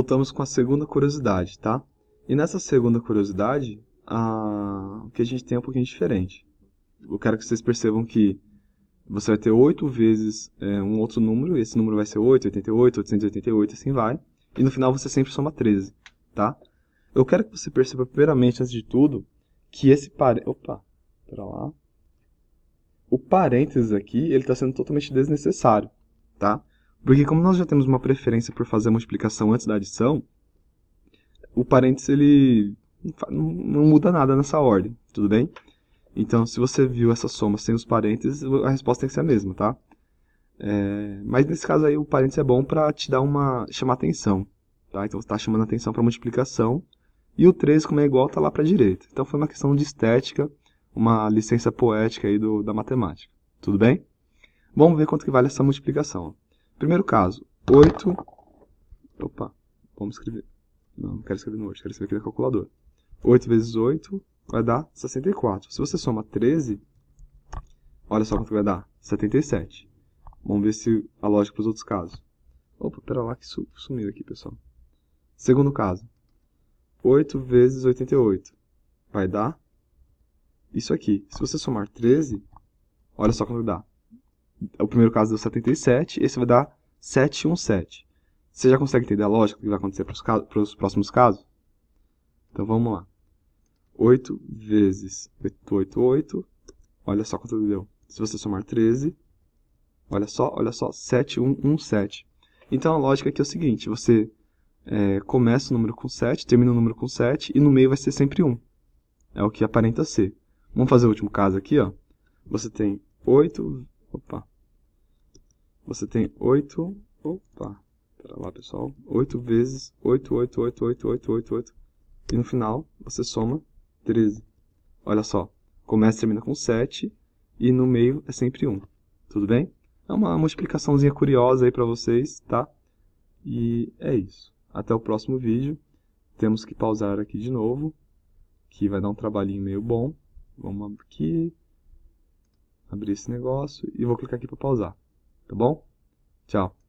voltamos com a segunda curiosidade, tá? E nessa segunda curiosidade, a... o que a gente tem é um pouquinho diferente. Eu quero que vocês percebam que você vai ter 8 vezes é, um outro número, esse número vai ser 8, 88, 888, assim vai. E no final você sempre soma 13, tá? Eu quero que você perceba primeiramente, antes de tudo, que esse parênteses... Opa, pera lá. O parênteses aqui, ele está sendo totalmente desnecessário, tá? Porque como nós já temos uma preferência por fazer a multiplicação antes da adição, o parênteses ele não muda nada nessa ordem, tudo bem? Então, se você viu essa soma sem os parênteses, a resposta tem que ser a mesma, tá? É, mas nesse caso aí, o parênteses é bom para te dar uma chamar atenção, tá? Então, você está chamando atenção para a multiplicação, e o 3, como é igual, está lá para a direita. Então, foi uma questão de estética, uma licença poética aí do, da matemática, tudo bem? Vamos ver quanto que vale essa multiplicação. Primeiro caso, 8. Opa, vamos escrever. Não, não quero escrever no 8, quero escrever aqui na calculadora. 8 vezes 8 vai dar 64. Se você soma 13, olha só quanto vai dar: 77. Vamos ver se a lógica para os outros casos. Opa, pera lá que sumiu aqui, pessoal. Segundo caso, 8 vezes 88 vai dar isso aqui. Se você somar 13, olha só quanto dá: o primeiro caso deu 77, esse vai dar 717. Você já consegue entender a lógica do que vai acontecer para os, próximos casos? Então vamos lá. 8 vezes 888, Olha só quanto deu. Se você somar 13, olha só, olha só, 7, Então a lógica aqui é o seguinte: você é, começa o número com 7, termina o número com 7 e no meio vai ser sempre 1. É o que aparenta ser. Vamos fazer o último caso aqui, ó. Você tem 8 Opa. Você tem 8. Opa. Pera lá, pessoal. 8 vezes 8, 8, 8, 8, 8, 8, 8. E no final, você soma 13. Olha só. Começa e termina com 7. E no meio é sempre 1. Tudo bem? É uma multiplicaçãozinha curiosa aí para vocês, tá? E é isso. Até o próximo vídeo. Temos que pausar aqui de novo, que vai dar um trabalhinho meio bom. Vamos aqui abrir esse negócio e vou clicar aqui para pausar, tá bom? Tchau.